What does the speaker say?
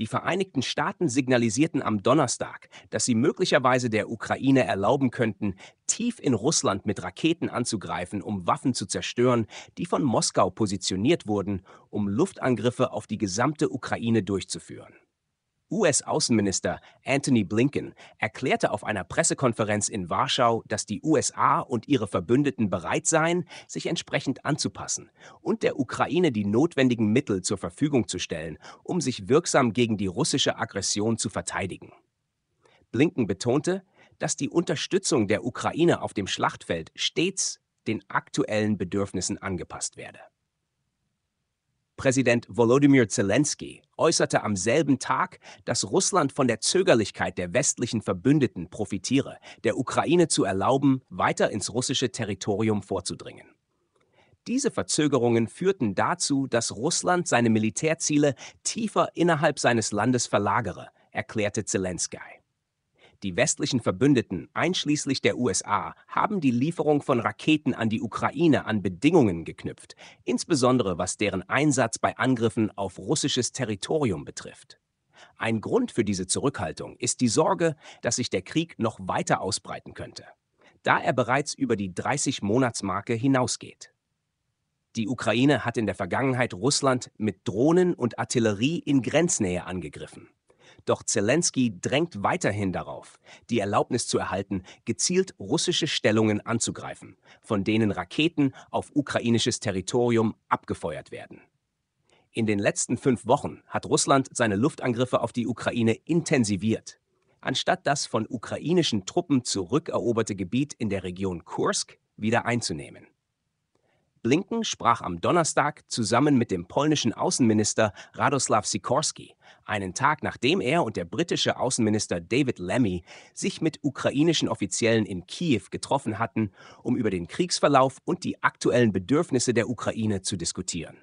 Die Vereinigten Staaten signalisierten am Donnerstag, dass sie möglicherweise der Ukraine erlauben könnten, tief in Russland mit Raketen anzugreifen, um Waffen zu zerstören, die von Moskau positioniert wurden, um Luftangriffe auf die gesamte Ukraine durchzuführen. US-Außenminister Anthony Blinken erklärte auf einer Pressekonferenz in Warschau, dass die USA und ihre Verbündeten bereit seien, sich entsprechend anzupassen und der Ukraine die notwendigen Mittel zur Verfügung zu stellen, um sich wirksam gegen die russische Aggression zu verteidigen. Blinken betonte, dass die Unterstützung der Ukraine auf dem Schlachtfeld stets den aktuellen Bedürfnissen angepasst werde. Präsident Volodymyr Zelensky äußerte am selben Tag, dass Russland von der Zögerlichkeit der westlichen Verbündeten profitiere, der Ukraine zu erlauben, weiter ins russische Territorium vorzudringen. Diese Verzögerungen führten dazu, dass Russland seine Militärziele tiefer innerhalb seines Landes verlagere, erklärte Zelensky. Die westlichen Verbündeten, einschließlich der USA, haben die Lieferung von Raketen an die Ukraine an Bedingungen geknüpft, insbesondere was deren Einsatz bei Angriffen auf russisches Territorium betrifft. Ein Grund für diese Zurückhaltung ist die Sorge, dass sich der Krieg noch weiter ausbreiten könnte, da er bereits über die 30-Monats-Marke hinausgeht. Die Ukraine hat in der Vergangenheit Russland mit Drohnen und Artillerie in Grenznähe angegriffen. Doch Zelensky drängt weiterhin darauf, die Erlaubnis zu erhalten, gezielt russische Stellungen anzugreifen, von denen Raketen auf ukrainisches Territorium abgefeuert werden. In den letzten fünf Wochen hat Russland seine Luftangriffe auf die Ukraine intensiviert. Anstatt das von ukrainischen Truppen zurückeroberte Gebiet in der Region Kursk wieder einzunehmen. Blinken sprach am Donnerstag zusammen mit dem polnischen Außenminister Radoslaw Sikorski, einen Tag nachdem er und der britische Außenminister David Lemmy sich mit ukrainischen Offiziellen in Kiew getroffen hatten, um über den Kriegsverlauf und die aktuellen Bedürfnisse der Ukraine zu diskutieren.